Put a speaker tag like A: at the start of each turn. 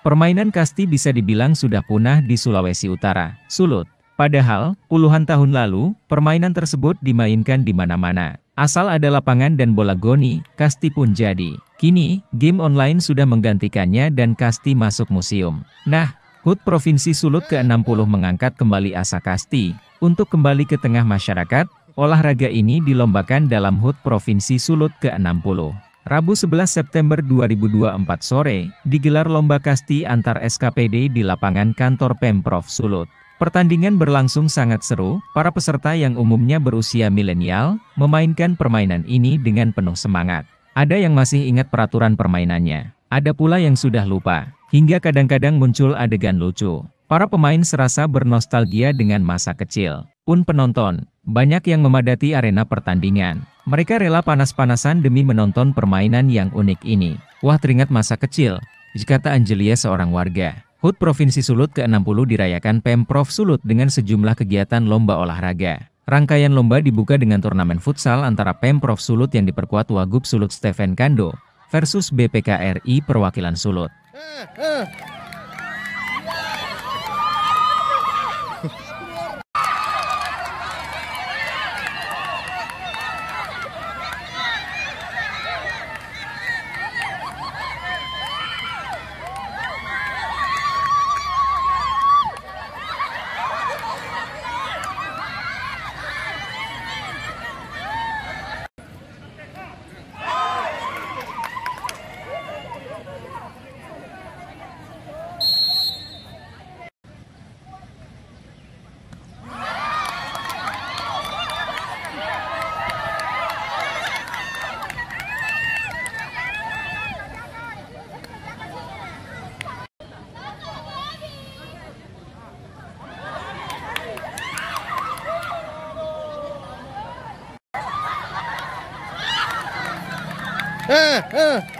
A: Permainan kasti bisa dibilang sudah punah di Sulawesi Utara, Sulut. Padahal, puluhan tahun lalu, permainan tersebut dimainkan di mana-mana. Asal ada lapangan dan bola goni, kasti pun jadi. Kini, game online sudah menggantikannya dan kasti masuk museum. Nah, HUT Provinsi Sulut ke-60 mengangkat kembali asa kasti. Untuk kembali ke tengah masyarakat, olahraga ini dilombakan dalam HUT Provinsi Sulut ke-60. Rabu 11 September 2024 sore, digelar lomba kasti antar SKPD di lapangan kantor Pemprov Sulut. Pertandingan berlangsung sangat seru, para peserta yang umumnya berusia milenial, memainkan permainan ini dengan penuh semangat. Ada yang masih ingat peraturan permainannya, ada pula yang sudah lupa, hingga kadang-kadang muncul adegan lucu. Para pemain serasa bernostalgia dengan masa kecil. Pun penonton, banyak yang memadati arena pertandingan. Mereka rela panas-panasan demi menonton permainan yang unik ini. Wah teringat masa kecil, jikata Angelia seorang warga. HUT Provinsi Sulut ke-60 dirayakan Pemprov Sulut dengan sejumlah kegiatan lomba olahraga. Rangkaian lomba dibuka dengan turnamen futsal antara Pemprov Sulut yang diperkuat Wagub Sulut Stephen Kando versus BPKRI Perwakilan Sulut.
B: Eh, eh. 嗯嗯。